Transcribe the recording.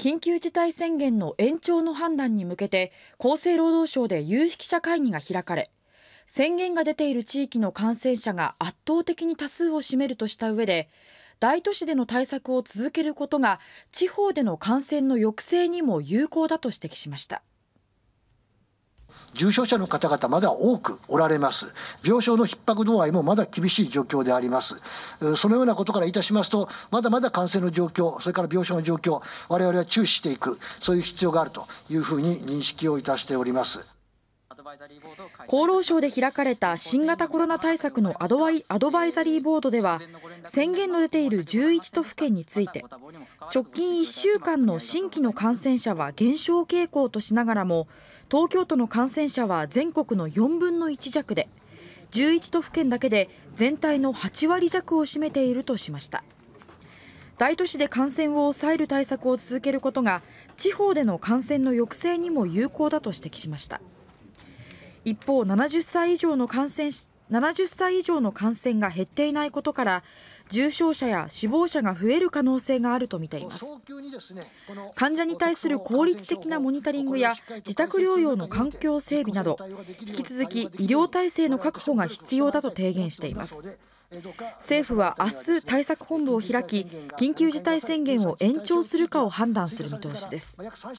緊急事態宣言の延長の判断に向けて厚生労働省で有識者会議が開かれ宣言が出ている地域の感染者が圧倒的に多数を占めるとした上で大都市での対策を続けることが地方での感染の抑制にも有効だと指摘しました。重症者の方々まだ多くおられます。病床の逼迫度合いもまだ厳しい状況であります。そのようなことからいたしますと、まだまだ感染の状況、それから病床の状況、我々は注視していく、そういう必要があるというふうに認識をいたしております。厚労省で開かれた新型コロナ対策のアドバイザリーボードでは宣言の出ている11都府県について直近1週間の新規の感染者は減少傾向としながらも東京都の感染者は全国の4分の1弱で11都府県だけで全体の8割弱を占めているとしました大都市で感染を抑える対策を続けることが地方での感染の抑制にも有効だと指摘しました。一方70歳以上の感染70歳以上の感染が減っていないことから重症者や死亡者が増える可能性があるとみています患者に対する効率的なモニタリングや自宅療養の環境整備など引き続き医療体制の確保が必要だと提言しています政府は明日対策本部を開き緊急事態宣言を延長するかを判断する見通しです